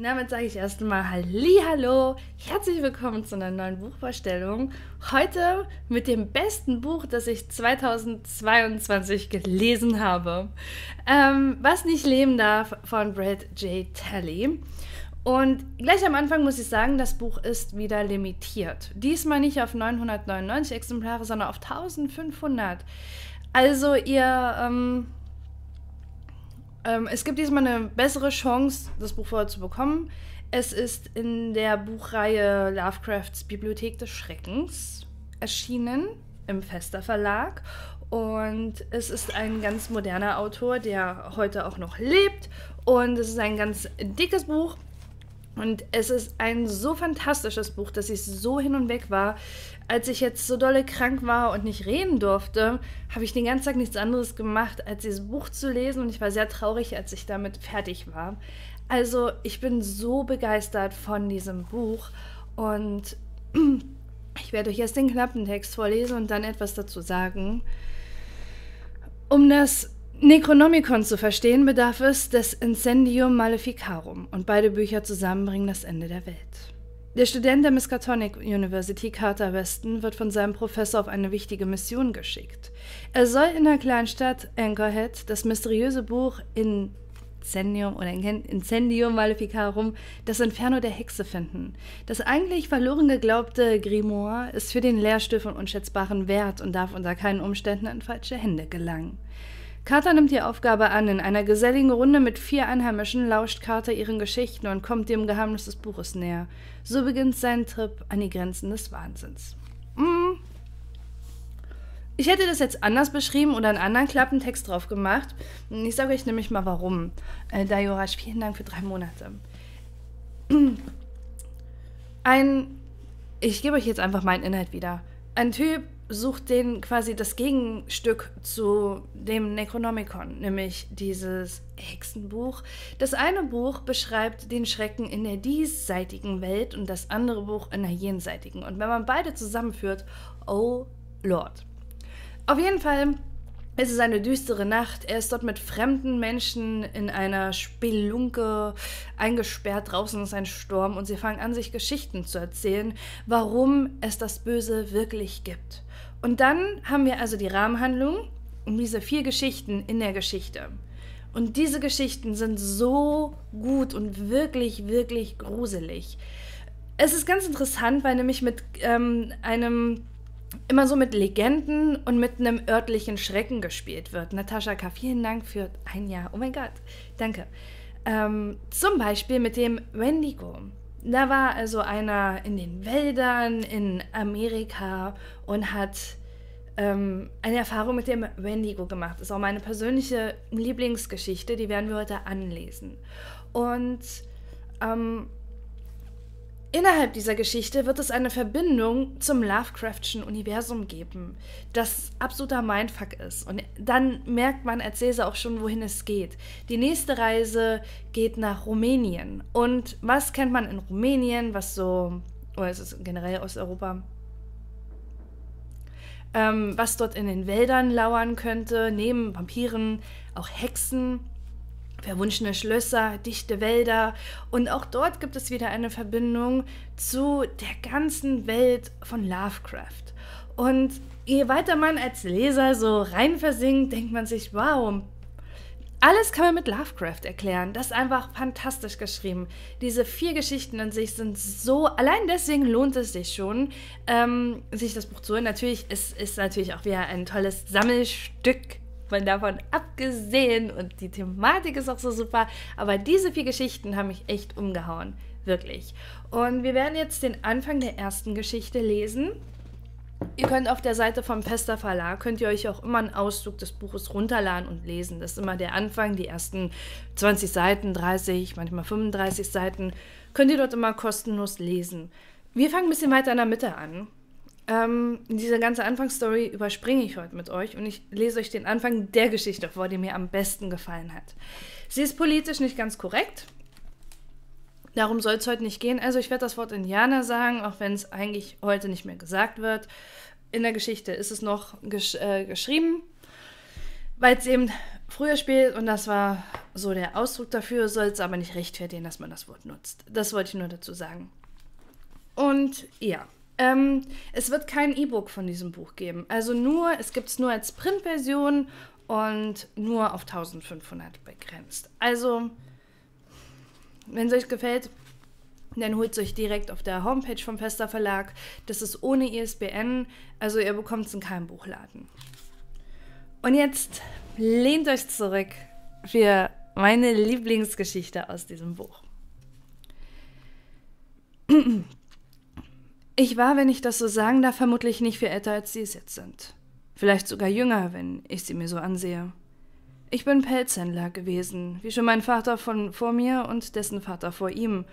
Und damit sage ich erstmal Hallo, herzlich willkommen zu einer neuen Buchvorstellung. Heute mit dem besten Buch, das ich 2022 gelesen habe. Ähm, Was nicht leben darf von Brad J. Talley. Und gleich am Anfang muss ich sagen, das Buch ist wieder limitiert. Diesmal nicht auf 999 Exemplare, sondern auf 1500. Also ihr ähm, ähm, es gibt diesmal eine bessere Chance, das Buch vorher zu bekommen. Es ist in der Buchreihe Lovecrafts Bibliothek des Schreckens erschienen im Fester Verlag. Und es ist ein ganz moderner Autor, der heute auch noch lebt. Und es ist ein ganz dickes Buch. Und es ist ein so fantastisches Buch, dass ich so hin und weg war als ich jetzt so dolle krank war und nicht reden durfte, habe ich den ganzen Tag nichts anderes gemacht, als dieses Buch zu lesen. Und ich war sehr traurig, als ich damit fertig war. Also ich bin so begeistert von diesem Buch und ich werde euch erst den knappen Text vorlesen und dann etwas dazu sagen. Um das Necronomicon zu verstehen, bedarf es des Incendium Maleficarum und beide Bücher zusammenbringen das Ende der Welt. Der Student der Miskatonic University, Carter Weston, wird von seinem Professor auf eine wichtige Mission geschickt. Er soll in der Kleinstadt Anchorhead das mysteriöse Buch Incendium oder Incendium Maleficarum, das Inferno der Hexe finden. Das eigentlich verloren geglaubte Grimoire ist für den Lehrstuhl von unschätzbarem Wert und darf unter keinen Umständen in falsche Hände gelangen. Carter nimmt die Aufgabe an. In einer geselligen Runde mit vier Einheimischen lauscht Carter ihren Geschichten und kommt dem Geheimnis des Buches näher. So beginnt sein Trip an die Grenzen des Wahnsinns. Mm. Ich hätte das jetzt anders beschrieben oder einen anderen Klappentext drauf gemacht. Ich sage euch nämlich mal warum. Äh, Dayorash, vielen Dank für drei Monate. Ein. Ich gebe euch jetzt einfach meinen Inhalt wieder. Ein Typ sucht den quasi das Gegenstück zu dem Necronomicon, nämlich dieses Hexenbuch. Das eine Buch beschreibt den Schrecken in der diesseitigen Welt und das andere Buch in der jenseitigen. Und wenn man beide zusammenführt, oh Lord. Auf jeden Fall ist es eine düstere Nacht. Er ist dort mit fremden Menschen in einer Spelunke eingesperrt. Draußen ist ein Sturm und sie fangen an, sich Geschichten zu erzählen, warum es das Böse wirklich gibt. Und dann haben wir also die Rahmenhandlung um diese vier Geschichten in der Geschichte. Und diese Geschichten sind so gut und wirklich, wirklich gruselig. Es ist ganz interessant, weil nämlich mit ähm, einem immer so mit Legenden und mit einem örtlichen Schrecken gespielt wird. Natascha K., vielen Dank für ein Jahr. Oh mein Gott, danke. Ähm, zum Beispiel mit dem Wendigo da war also einer in den Wäldern in Amerika und hat ähm, eine Erfahrung mit dem Wendigo gemacht. Das ist auch meine persönliche Lieblingsgeschichte, die werden wir heute anlesen. Und ähm, Innerhalb dieser Geschichte wird es eine Verbindung zum Lovecraftschen Universum geben, das absoluter Mindfuck ist. Und dann merkt man als Leser auch schon, wohin es geht. Die nächste Reise geht nach Rumänien. Und was kennt man in Rumänien, was so, oder oh, es ist generell Osteuropa, ähm, was dort in den Wäldern lauern könnte, neben Vampiren, auch Hexen verwunschene Schlösser, dichte Wälder und auch dort gibt es wieder eine Verbindung zu der ganzen Welt von Lovecraft. Und je weiter man als Leser so rein denkt man sich, wow, alles kann man mit Lovecraft erklären. Das ist einfach fantastisch geschrieben. Diese vier Geschichten an sich sind so. Allein deswegen lohnt es sich schon, ähm, sich das Buch zu holen. Natürlich, ist es natürlich auch wieder ein tolles Sammelstück man davon abgesehen und die Thematik ist auch so super. Aber diese vier Geschichten haben mich echt umgehauen. Wirklich. Und wir werden jetzt den Anfang der ersten Geschichte lesen. Ihr könnt auf der Seite vom Pester Verlag, könnt ihr euch auch immer einen Auszug des Buches runterladen und lesen. Das ist immer der Anfang, die ersten 20 Seiten, 30, manchmal 35 Seiten. Könnt ihr dort immer kostenlos lesen. Wir fangen ein bisschen weiter in der Mitte an. Ähm, diese ganze Anfangsstory überspringe ich heute mit euch und ich lese euch den Anfang der Geschichte vor, die mir am besten gefallen hat. Sie ist politisch nicht ganz korrekt. Darum soll es heute nicht gehen. Also ich werde das Wort Indianer sagen, auch wenn es eigentlich heute nicht mehr gesagt wird. In der Geschichte ist es noch gesch äh, geschrieben, weil es eben früher spielt und das war so der Ausdruck dafür, soll es aber nicht rechtfertigen, dass man das Wort nutzt. Das wollte ich nur dazu sagen. Und ja. Ähm, es wird kein E-Book von diesem Buch geben. Also nur, es gibt es nur als Printversion und nur auf 1500 begrenzt. Also, wenn es euch gefällt, dann holt es euch direkt auf der Homepage vom Fester Verlag. Das ist ohne ISBN, also ihr bekommt es in keinem Buchladen. Und jetzt lehnt euch zurück für meine Lieblingsgeschichte aus diesem Buch. Ich war, wenn ich das so sagen darf, vermutlich nicht viel älter, als Sie es jetzt sind. Vielleicht sogar jünger, wenn ich sie mir so ansehe. Ich bin Pelzhändler gewesen, wie schon mein Vater von vor mir und dessen Vater vor ihm.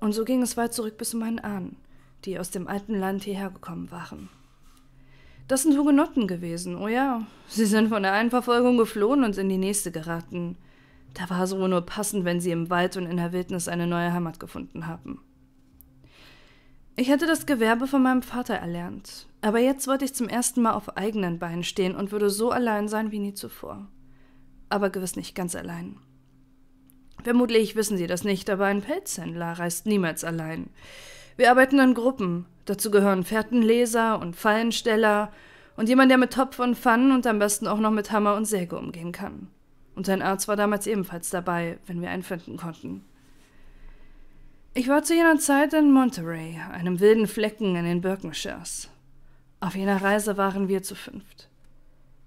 Und so ging es weit zurück bis zu meinen Ahnen, die aus dem alten Land hierher gekommen waren. Das sind Hugenotten gewesen, oh ja. Sie sind von der einen Verfolgung geflohen und in die nächste geraten. Da war es wohl nur passend, wenn sie im Wald und in der Wildnis eine neue Heimat gefunden haben. Ich hatte das Gewerbe von meinem Vater erlernt, aber jetzt wollte ich zum ersten Mal auf eigenen Beinen stehen und würde so allein sein wie nie zuvor. Aber gewiss nicht ganz allein. Vermutlich wissen Sie das nicht, aber ein Pelzhändler reist niemals allein. Wir arbeiten in Gruppen. Dazu gehören Fährtenleser und Fallensteller und jemand, der mit Topf und Pfannen und am besten auch noch mit Hammer und Säge umgehen kann. Und ein Arzt war damals ebenfalls dabei, wenn wir einen finden konnten. Ich war zu jener Zeit in Monterey, einem wilden Flecken in den Birkenshires. Auf jener Reise waren wir zu fünft.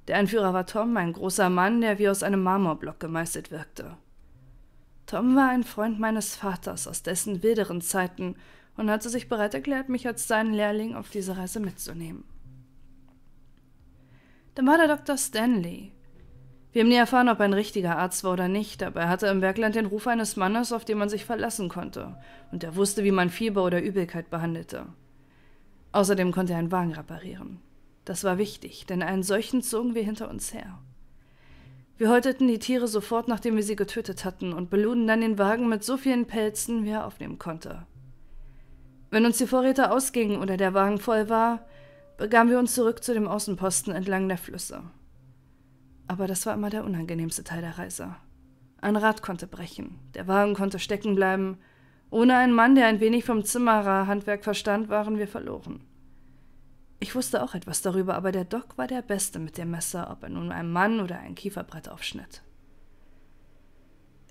Der Anführer war Tom, ein großer Mann, der wie aus einem Marmorblock gemeißelt wirkte. Tom war ein Freund meines Vaters aus dessen wilderen Zeiten und hatte sich bereit erklärt, mich als seinen Lehrling auf diese Reise mitzunehmen. Dann war der Dr. Stanley, wir haben nie erfahren, ob er ein richtiger Arzt war oder nicht, aber er hatte im Bergland den Ruf eines Mannes, auf den man sich verlassen konnte, und er wusste, wie man Fieber oder Übelkeit behandelte. Außerdem konnte er einen Wagen reparieren. Das war wichtig, denn einen solchen zogen wir hinter uns her. Wir häuteten die Tiere sofort, nachdem wir sie getötet hatten, und beluden dann den Wagen mit so vielen Pelzen, wie er aufnehmen konnte. Wenn uns die Vorräte ausgingen oder der Wagen voll war, begaben wir uns zurück zu dem Außenposten entlang der Flüsse. Aber das war immer der unangenehmste Teil der Reise. Ein Rad konnte brechen, der Wagen konnte stecken bleiben. Ohne einen Mann, der ein wenig vom Zimmererhandwerk verstand, waren wir verloren. Ich wusste auch etwas darüber, aber der Doc war der Beste mit dem Messer, ob er nun einen Mann oder ein Kieferbrett aufschnitt.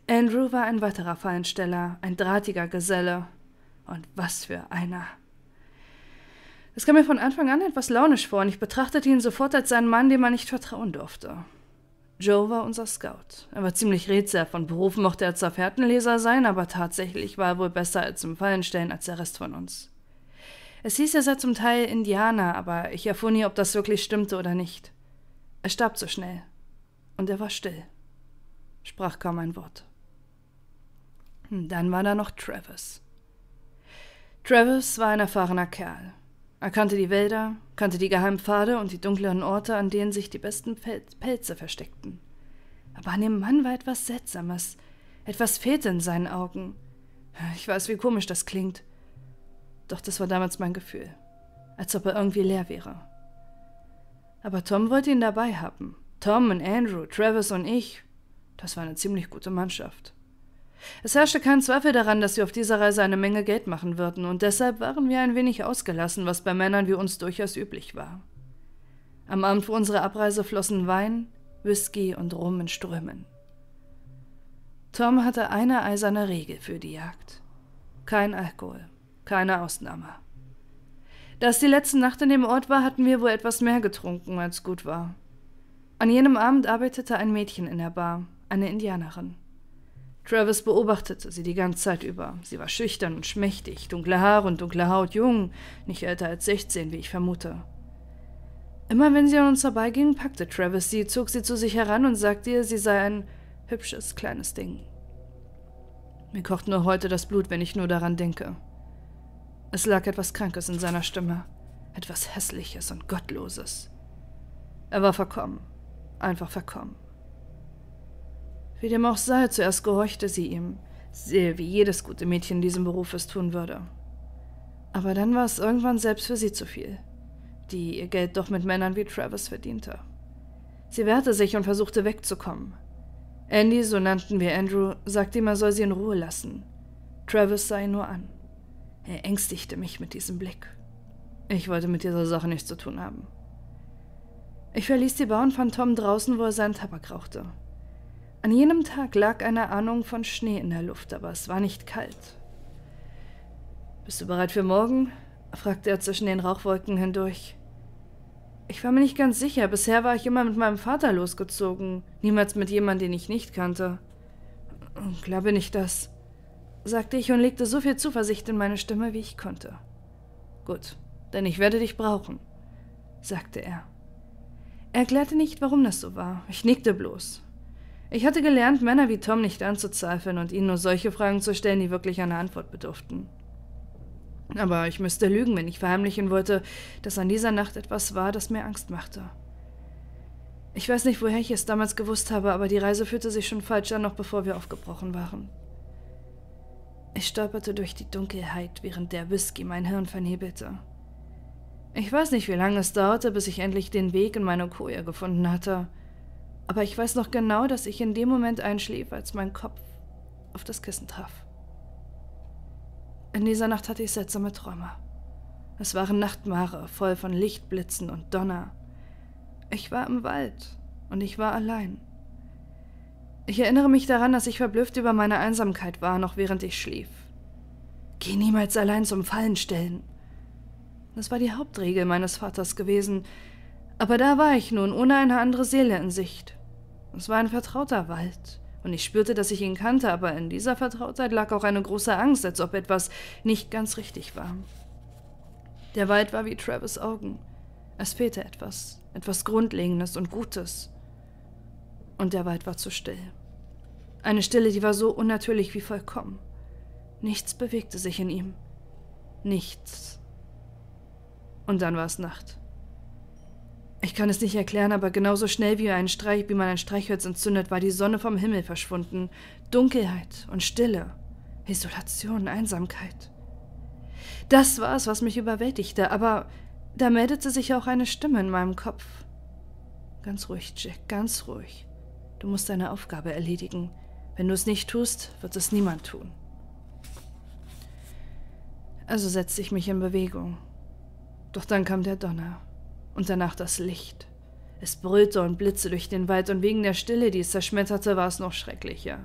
Andrew war ein weiterer Fallensteller, ein drahtiger Geselle. Und was für einer! Es kam mir von Anfang an etwas launisch vor und ich betrachtete ihn sofort als seinen Mann, dem man nicht vertrauen durfte. Joe war unser Scout. Er war ziemlich rätsel, von Beruf mochte er Zerfährtenleser sein, aber tatsächlich war er wohl besser als im Fallenstellen als der Rest von uns. Es hieß, er sei zum Teil Indianer, aber ich erfuhr nie, ob das wirklich stimmte oder nicht. Er starb so schnell. Und er war still. Sprach kaum ein Wort. Hm, dann war da noch Travis. Travis war ein erfahrener Kerl. Er kannte die Wälder, kannte die geheimen Pfade und die dunkleren Orte, an denen sich die besten Pel Pelze versteckten. Aber an dem Mann war etwas Seltsames. Etwas fehlte in seinen Augen. Ich weiß, wie komisch das klingt. Doch das war damals mein Gefühl. Als ob er irgendwie leer wäre. Aber Tom wollte ihn dabei haben. Tom und Andrew, Travis und ich. Das war eine ziemlich gute Mannschaft. Es herrschte kein Zweifel daran, dass wir auf dieser Reise eine Menge Geld machen würden, und deshalb waren wir ein wenig ausgelassen, was bei Männern wie uns durchaus üblich war. Am Abend vor unserer Abreise flossen Wein, Whisky und Rum in Strömen. Tom hatte eine eiserne Regel für die Jagd. Kein Alkohol, keine Ausnahme. Da es die letzte Nacht in dem Ort war, hatten wir wohl etwas mehr getrunken, als gut war. An jenem Abend arbeitete ein Mädchen in der Bar, eine Indianerin. Travis beobachtete sie die ganze Zeit über. Sie war schüchtern und schmächtig, dunkle Haare und dunkle Haut, jung, nicht älter als 16, wie ich vermute. Immer wenn sie an uns vorbeiging, packte Travis sie, zog sie zu sich heran und sagte ihr, sie sei ein hübsches, kleines Ding. Mir kocht nur heute das Blut, wenn ich nur daran denke. Es lag etwas Krankes in seiner Stimme, etwas Hässliches und Gottloses. Er war verkommen, einfach verkommen. Wie dem auch sei, zuerst gehorchte sie ihm, sehr wie jedes gute Mädchen in diesem Beruf es tun würde. Aber dann war es irgendwann selbst für sie zu viel, die ihr Geld doch mit Männern wie Travis verdiente. Sie wehrte sich und versuchte wegzukommen. Andy, so nannten wir Andrew, sagte ihm, er soll sie in Ruhe lassen. Travis sah ihn nur an. Er ängstigte mich mit diesem Blick. Ich wollte mit dieser Sache nichts zu tun haben. Ich verließ die Bar und fand Tom draußen, wo er seinen Tabak rauchte. An jenem Tag lag eine Ahnung von Schnee in der Luft, aber es war nicht kalt. Bist du bereit für morgen? fragte er zwischen den Rauchwolken hindurch. Ich war mir nicht ganz sicher. Bisher war ich immer mit meinem Vater losgezogen, niemals mit jemandem, den ich nicht kannte. Und klar bin ich das, sagte ich und legte so viel Zuversicht in meine Stimme, wie ich konnte. Gut, denn ich werde dich brauchen, sagte er. Er erklärte nicht, warum das so war. Ich nickte bloß. Ich hatte gelernt, Männer wie Tom nicht anzuzweifeln und ihnen nur solche Fragen zu stellen, die wirklich einer Antwort bedurften. Aber ich müsste lügen, wenn ich verheimlichen wollte, dass an dieser Nacht etwas war, das mir Angst machte. Ich weiß nicht, woher ich es damals gewusst habe, aber die Reise fühlte sich schon falsch an, noch bevor wir aufgebrochen waren. Ich stolperte durch die Dunkelheit, während der Whisky mein Hirn vernebelte. Ich weiß nicht, wie lange es dauerte, bis ich endlich den Weg in meine Koje gefunden hatte. Aber ich weiß noch genau, dass ich in dem Moment einschlief, als mein Kopf auf das Kissen traf. In dieser Nacht hatte ich seltsame Träume. Es waren Nachtmare voll von Lichtblitzen und Donner. Ich war im Wald und ich war allein. Ich erinnere mich daran, dass ich verblüfft über meine Einsamkeit war, noch während ich schlief. Geh niemals allein zum Fallenstellen. Das war die Hauptregel meines Vaters gewesen, aber da war ich nun, ohne eine andere Seele in Sicht. Es war ein vertrauter Wald, und ich spürte, dass ich ihn kannte, aber in dieser Vertrautheit lag auch eine große Angst, als ob etwas nicht ganz richtig war. Der Wald war wie Travis Augen. Es fehlte etwas, etwas Grundlegendes und Gutes. Und der Wald war zu still. Eine Stille, die war so unnatürlich wie vollkommen. Nichts bewegte sich in ihm. Nichts. Und dann war es Nacht. Ich kann es nicht erklären, aber genauso schnell wie, ein Streich, wie man ein Streichholz entzündet, war die Sonne vom Himmel verschwunden. Dunkelheit und Stille. Isolation, Einsamkeit. Das war es, was mich überwältigte, aber da meldete sich auch eine Stimme in meinem Kopf. Ganz ruhig, Jack, ganz ruhig. Du musst deine Aufgabe erledigen. Wenn du es nicht tust, wird es niemand tun. Also setzte ich mich in Bewegung. Doch dann kam der Donner und danach das Licht. Es brüllte und blitzte durch den Wald und wegen der Stille, die es zerschmetterte, war es noch schrecklicher.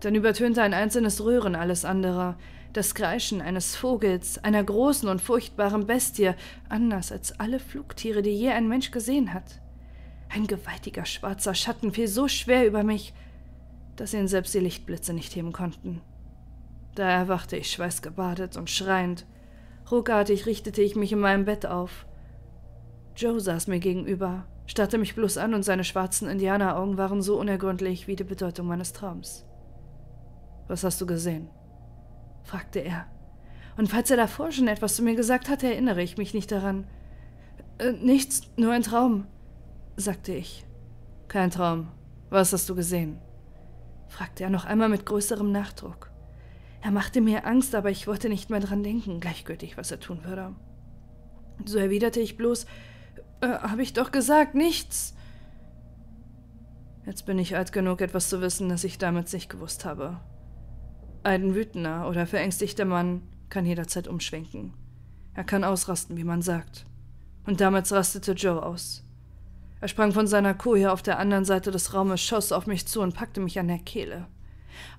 Dann übertönte ein einzelnes Röhren alles andere, das Kreischen eines Vogels, einer großen und furchtbaren Bestie, anders als alle Flugtiere, die je ein Mensch gesehen hat. Ein gewaltiger schwarzer Schatten fiel so schwer über mich, dass ihn selbst die Lichtblitze nicht heben konnten. Da erwachte ich schweißgebadet und schreiend. Ruckartig richtete ich mich in meinem Bett auf. Joe saß mir gegenüber, starrte mich bloß an und seine schwarzen Indianeraugen waren so unergründlich wie die Bedeutung meines Traums. Was hast du gesehen? fragte er. Und falls er davor schon etwas zu mir gesagt hatte, erinnere ich mich nicht daran. Äh, nichts, nur ein Traum, sagte ich. Kein Traum. Was hast du gesehen? fragte er noch einmal mit größerem Nachdruck. Er machte mir Angst, aber ich wollte nicht mehr dran denken, gleichgültig, was er tun würde. So erwiderte ich bloß, äh, Habe ich doch gesagt, nichts. Jetzt bin ich alt genug, etwas zu wissen, das ich damals nicht gewusst habe. Ein wütender oder verängstigter Mann kann jederzeit umschwenken. Er kann ausrasten, wie man sagt. Und damals rastete Joe aus. Er sprang von seiner Kuh Koje auf der anderen Seite des Raumes, schoss auf mich zu und packte mich an der Kehle.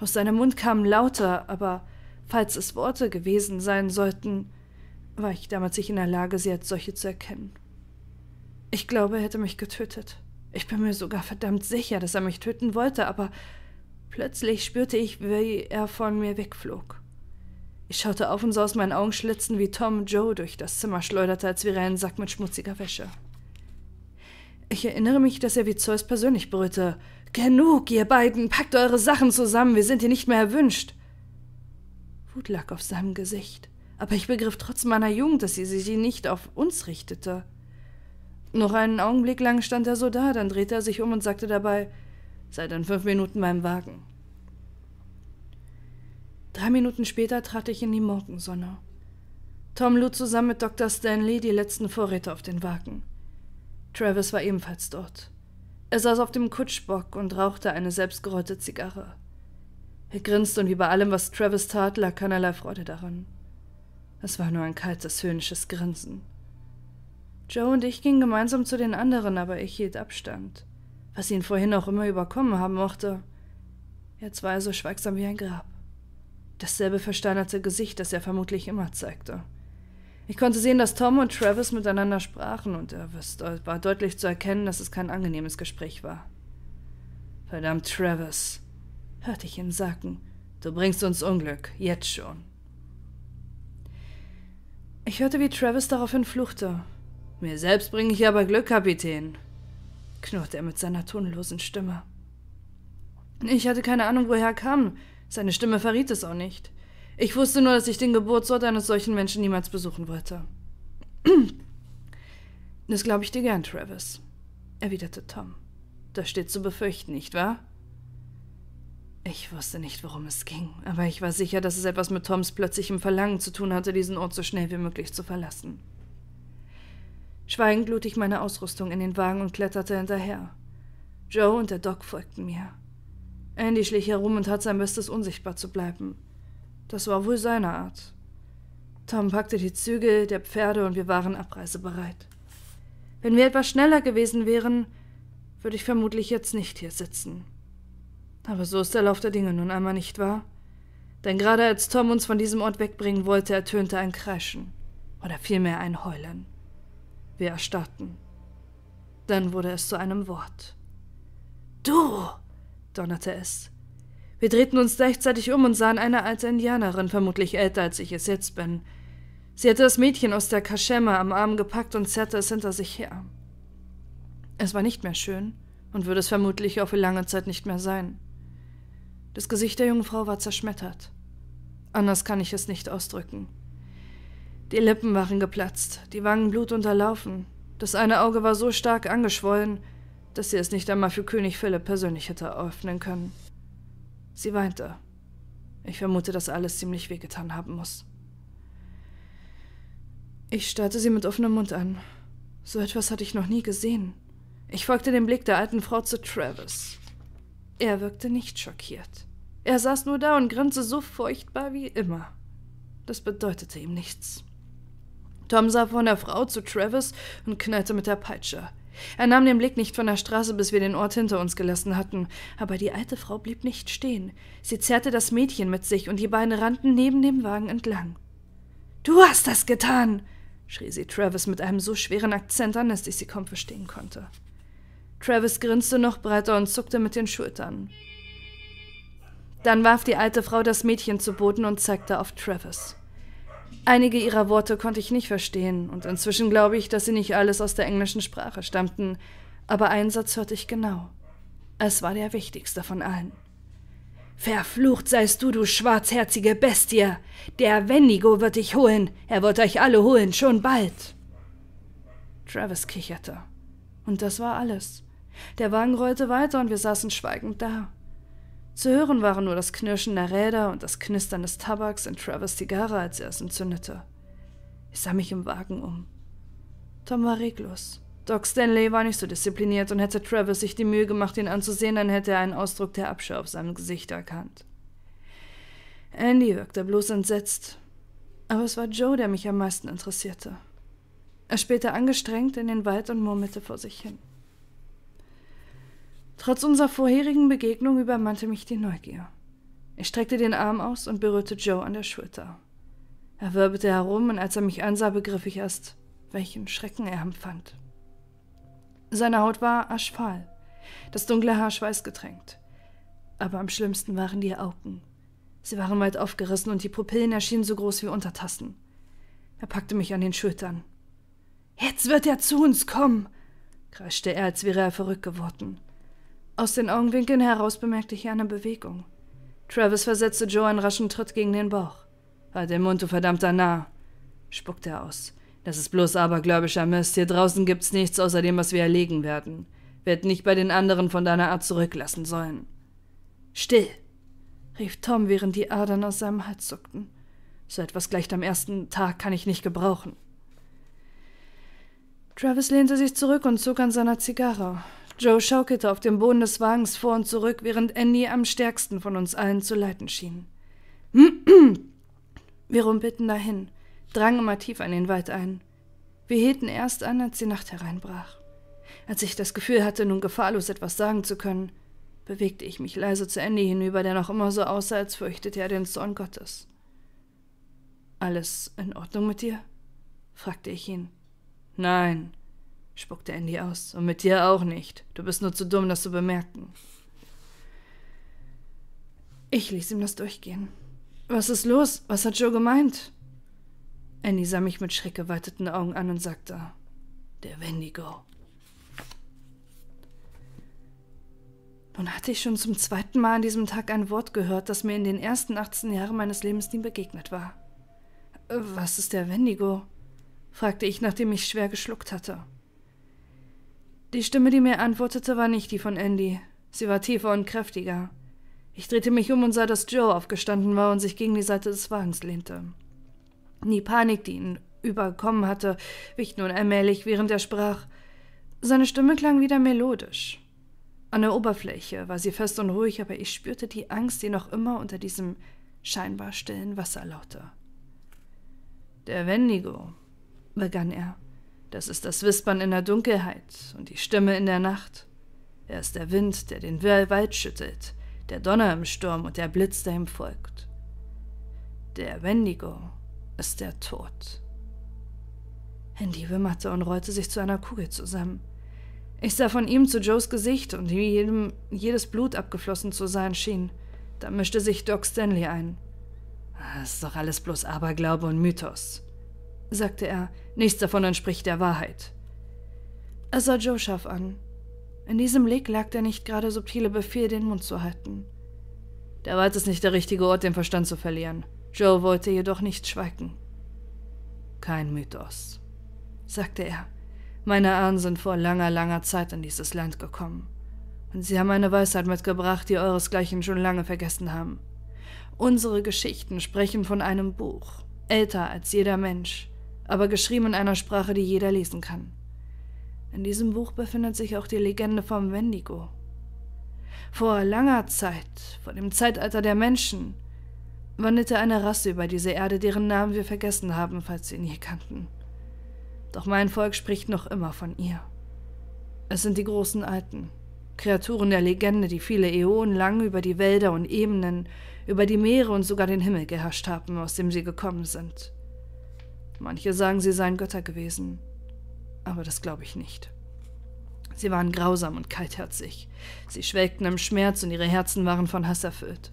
Aus seinem Mund kamen lauter, aber falls es Worte gewesen sein sollten, war ich damals nicht in der Lage, sie als solche zu erkennen. Ich glaube, er hätte mich getötet. Ich bin mir sogar verdammt sicher, dass er mich töten wollte, aber plötzlich spürte ich, wie er von mir wegflog. Ich schaute auf und sah aus meinen Augenschlitzen, wie Tom Joe durch das Zimmer schleuderte, als wäre er ein Sack mit schmutziger Wäsche. Ich erinnere mich, dass er wie Zeus persönlich brüllte: Genug, ihr beiden, packt eure Sachen zusammen, wir sind hier nicht mehr erwünscht. Wut lag auf seinem Gesicht, aber ich begriff trotz meiner Jugend, dass sie sie nicht auf uns richtete. Noch einen Augenblick lang stand er so da, dann drehte er sich um und sagte dabei: Sei dann fünf Minuten beim Wagen. Drei Minuten später trat ich in die Morgensonne. Tom lud zusammen mit Dr. Stanley die letzten Vorräte auf den Wagen. Travis war ebenfalls dort. Er saß auf dem Kutschbock und rauchte eine selbstgerollte Zigarre. Er grinste und wie bei allem, was Travis tat, lag keinerlei Freude daran. Es war nur ein kaltes, höhnisches Grinsen. Joe und ich gingen gemeinsam zu den anderen, aber ich hielt Abstand. Was ihn vorhin auch immer überkommen haben mochte. Jetzt war er so schweigsam wie ein Grab. Dasselbe versteinerte Gesicht, das er vermutlich immer zeigte. Ich konnte sehen, dass Tom und Travis miteinander sprachen und es war deutlich zu erkennen, dass es kein angenehmes Gespräch war. Verdammt, Travis, hörte ich ihn sagen. Du bringst uns Unglück, jetzt schon. Ich hörte, wie Travis daraufhin fluchte. Mir selbst bringe ich aber Glück, Kapitän, knurrte er mit seiner tonlosen Stimme. Ich hatte keine Ahnung, woher er kam. Seine Stimme verriet es auch nicht. Ich wusste nur, dass ich den Geburtsort eines solchen Menschen niemals besuchen wollte. Das glaube ich dir gern, Travis, erwiderte Tom. Das steht zu befürchten, nicht wahr? Ich wusste nicht, worum es ging, aber ich war sicher, dass es etwas mit Toms plötzlichem Verlangen zu tun hatte, diesen Ort so schnell wie möglich zu verlassen. Schweigend lud ich meine Ausrüstung in den Wagen und kletterte hinterher. Joe und der Doc folgten mir. Andy schlich herum und tat sein Bestes, unsichtbar zu bleiben. Das war wohl seine Art. Tom packte die Züge der Pferde und wir waren abreisebereit. Wenn wir etwas schneller gewesen wären, würde ich vermutlich jetzt nicht hier sitzen. Aber so ist der Lauf der Dinge nun einmal nicht wahr? Denn gerade als Tom uns von diesem Ort wegbringen wollte, ertönte ein Kreischen oder vielmehr ein Heulen. Wir erstarrten. Dann wurde es zu einem Wort. Du! donnerte es. Wir drehten uns gleichzeitig um und sahen eine alte Indianerin, vermutlich älter als ich es jetzt bin. Sie hatte das Mädchen aus der Kaschemme am Arm gepackt und zerrte es hinter sich her. Es war nicht mehr schön und würde es vermutlich auch für lange Zeit nicht mehr sein. Das Gesicht der jungen Frau war zerschmettert. Anders kann ich es nicht ausdrücken. Die Lippen waren geplatzt, die Wangen blutunterlaufen. Das eine Auge war so stark angeschwollen, dass sie es nicht einmal für König Philipp persönlich hätte öffnen können. Sie weinte. Ich vermute, dass alles ziemlich wehgetan haben muss. Ich starrte sie mit offenem Mund an. So etwas hatte ich noch nie gesehen. Ich folgte dem Blick der alten Frau zu Travis. Er wirkte nicht schockiert. Er saß nur da und grinste so furchtbar wie immer. Das bedeutete ihm nichts. Tom sah von der Frau zu Travis und knallte mit der Peitsche. Er nahm den Blick nicht von der Straße, bis wir den Ort hinter uns gelassen hatten, aber die alte Frau blieb nicht stehen. Sie zerrte das Mädchen mit sich und die beiden rannten neben dem Wagen entlang. Du hast das getan! schrie sie Travis mit einem so schweren Akzent an, dass ich sie kaum verstehen konnte. Travis grinste noch breiter und zuckte mit den Schultern. Dann warf die alte Frau das Mädchen zu Boden und zeigte auf Travis. Einige ihrer Worte konnte ich nicht verstehen, und inzwischen glaube ich, dass sie nicht alles aus der englischen Sprache stammten, aber einen Satz hörte ich genau. Es war der wichtigste von allen. Verflucht seist du, du schwarzherzige Bestie! Der Wendigo wird dich holen! Er wird euch alle holen, schon bald! Travis kicherte. Und das war alles. Der Wagen rollte weiter und wir saßen schweigend da. Zu hören waren nur das Knirschen der Räder und das Knistern des Tabaks in Travers Zigarre, als er es entzündete. Ich sah mich im Wagen um. Tom war reglos. Doc Stanley war nicht so diszipliniert und hätte Travis sich die Mühe gemacht, ihn anzusehen, dann hätte er einen Ausdruck der Abscheu auf seinem Gesicht erkannt. Andy wirkte bloß entsetzt. Aber es war Joe, der mich am meisten interessierte. Er spähte angestrengt in den Wald und murmelte vor sich hin. Trotz unserer vorherigen Begegnung übermannte mich die Neugier. Ich streckte den Arm aus und berührte Joe an der Schulter. Er wirbelte herum, und als er mich ansah, begriff ich erst, welchen Schrecken er empfand. Seine Haut war aschfahl, das dunkle Haar schweißgetränkt. Aber am schlimmsten waren die Augen. Sie waren weit aufgerissen und die Pupillen erschienen so groß wie Untertassen. Er packte mich an den Schultern. Jetzt wird er zu uns kommen, kreischte er, als wäre er verrückt geworden. Aus den Augenwinkeln heraus bemerkte ich eine Bewegung. Travis versetzte Joe einen raschen Tritt gegen den Bauch. Halt den Mund, du verdammter Narr! spuckte er aus. Das ist bloß abergläubischer Mist. Hier draußen gibt's nichts außer dem, was wir erlegen werden. Wir nicht bei den anderen von deiner Art zurücklassen sollen. Still! rief Tom, während die Adern aus seinem Hals zuckten. So etwas gleich am ersten Tag kann ich nicht gebrauchen. Travis lehnte sich zurück und zog an seiner Zigarre. Joe schaukelte auf dem Boden des Wagens vor und zurück, während Andy am stärksten von uns allen zu leiten schien. Wir rumpelten dahin, drangen immer tief in den Wald ein. Wir hielten erst an, als die Nacht hereinbrach. Als ich das Gefühl hatte, nun gefahrlos etwas sagen zu können, bewegte ich mich leise zu Andy hinüber, der noch immer so aussah, als fürchtete er den Zorn Gottes. Alles in Ordnung mit dir? fragte ich ihn. Nein, spuckte Andy aus. Und mit dir auch nicht. Du bist nur zu dumm, das zu bemerken. Ich ließ ihm das durchgehen. Was ist los? Was hat Joe gemeint? Andy sah mich mit schreckgeweiteten Augen an und sagte: Der Wendigo. Nun hatte ich schon zum zweiten Mal an diesem Tag ein Wort gehört, das mir in den ersten 18 Jahren meines Lebens nie begegnet war. Was ist der Wendigo? fragte ich, nachdem ich schwer geschluckt hatte. Die Stimme, die mir antwortete, war nicht die von Andy. Sie war tiefer und kräftiger. Ich drehte mich um und sah, dass Joe aufgestanden war und sich gegen die Seite des Wagens lehnte. Die Panik, die ihn überkommen hatte, wich nun allmählich, während er sprach. Seine Stimme klang wieder melodisch. An der Oberfläche war sie fest und ruhig, aber ich spürte die Angst, die noch immer unter diesem scheinbar stillen Wasser lauerte. Der Wendigo, begann er. Das ist das Wispern in der Dunkelheit und die Stimme in der Nacht. Er ist der Wind, der den Wald schüttelt, der Donner im Sturm und der Blitz, der ihm folgt. Der Wendigo ist der Tod. Handy wimmerte und rollte sich zu einer Kugel zusammen. Ich sah von ihm zu Joes Gesicht und wie jedem, jedes Blut abgeflossen zu sein schien. Da mischte sich Doc Stanley ein. Das ist doch alles bloß Aberglaube und Mythos, sagte er, Nichts davon entspricht der Wahrheit. Er sah Joe scharf an. In diesem Blick lag der nicht gerade subtile Befehl, den Mund zu halten. Der Wald ist nicht der richtige Ort, den Verstand zu verlieren. Joe wollte jedoch nicht schweigen. Kein Mythos, sagte er. Meine Ahnen sind vor langer, langer Zeit in dieses Land gekommen. Und sie haben eine Weisheit mitgebracht, die euresgleichen schon lange vergessen haben. Unsere Geschichten sprechen von einem Buch, älter als jeder Mensch aber geschrieben in einer Sprache, die jeder lesen kann. In diesem Buch befindet sich auch die Legende vom Wendigo. Vor langer Zeit, vor dem Zeitalter der Menschen, wandelte eine Rasse über diese Erde, deren Namen wir vergessen haben, falls sie ihn je kannten. Doch mein Volk spricht noch immer von ihr. Es sind die großen Alten, Kreaturen der Legende, die viele Äonen lang über die Wälder und Ebenen, über die Meere und sogar den Himmel geherrscht haben, aus dem sie gekommen sind. Manche sagen, sie seien Götter gewesen, aber das glaube ich nicht. Sie waren grausam und kaltherzig. Sie schwelgten im Schmerz und ihre Herzen waren von Hass erfüllt.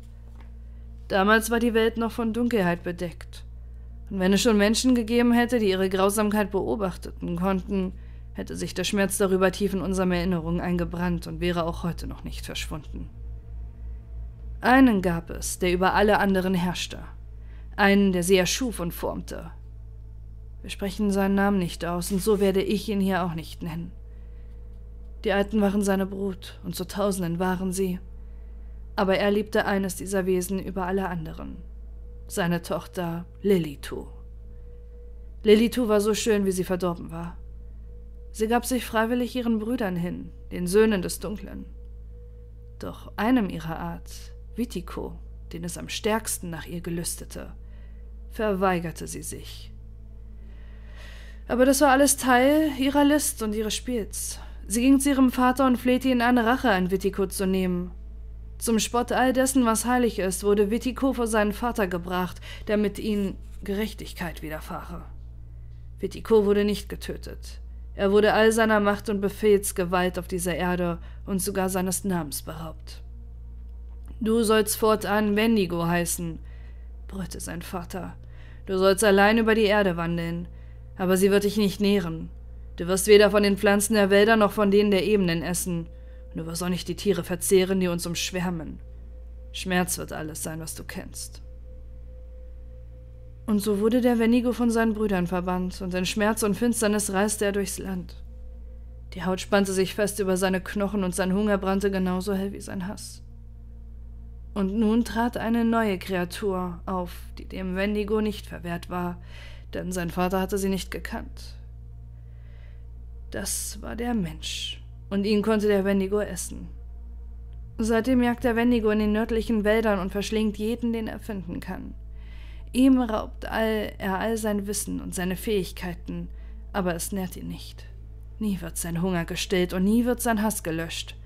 Damals war die Welt noch von Dunkelheit bedeckt. Und wenn es schon Menschen gegeben hätte, die ihre Grausamkeit beobachteten konnten, hätte sich der Schmerz darüber tief in unseren Erinnerungen eingebrannt und wäre auch heute noch nicht verschwunden. Einen gab es, der über alle anderen herrschte. Einen, der sie erschuf und formte. Wir sprechen seinen Namen nicht aus, und so werde ich ihn hier auch nicht nennen. Die Alten waren seine Brut, und zu Tausenden waren sie. Aber er liebte eines dieser Wesen über alle anderen. Seine Tochter Lilitu. Lilitu war so schön, wie sie verdorben war. Sie gab sich freiwillig ihren Brüdern hin, den Söhnen des Dunklen. Doch einem ihrer Art, Vitiko, den es am stärksten nach ihr gelüstete, verweigerte sie sich. Aber das war alles Teil ihrer List und ihres Spiels. Sie ging zu ihrem Vater und flehte ihn an, Rache an Witiko zu nehmen. Zum Spott all dessen, was heilig ist, wurde Witiko vor seinen Vater gebracht, damit ihn Gerechtigkeit widerfahre. Witiko wurde nicht getötet. Er wurde all seiner Macht und Befehlsgewalt auf dieser Erde und sogar seines Namens beraubt. Du sollst fortan Wendigo heißen, brüllte sein Vater. Du sollst allein über die Erde wandeln aber sie wird dich nicht nähren. Du wirst weder von den Pflanzen der Wälder noch von denen der Ebenen essen, und du wirst auch nicht die Tiere verzehren, die uns umschwärmen. Schmerz wird alles sein, was du kennst. Und so wurde der Venigo von seinen Brüdern verbannt, und in Schmerz und Finsternis reiste er durchs Land. Die Haut spannte sich fest über seine Knochen, und sein Hunger brannte genauso hell wie sein Hass. Und nun trat eine neue Kreatur auf, die dem Wendigo nicht verwehrt war, denn sein Vater hatte sie nicht gekannt. Das war der Mensch, und ihn konnte der Wendigo essen. Seitdem jagt der Wendigo in den nördlichen Wäldern und verschlingt jeden, den er finden kann. Ihm raubt all, er all sein Wissen und seine Fähigkeiten, aber es nährt ihn nicht. Nie wird sein Hunger gestillt und nie wird sein Hass gelöscht.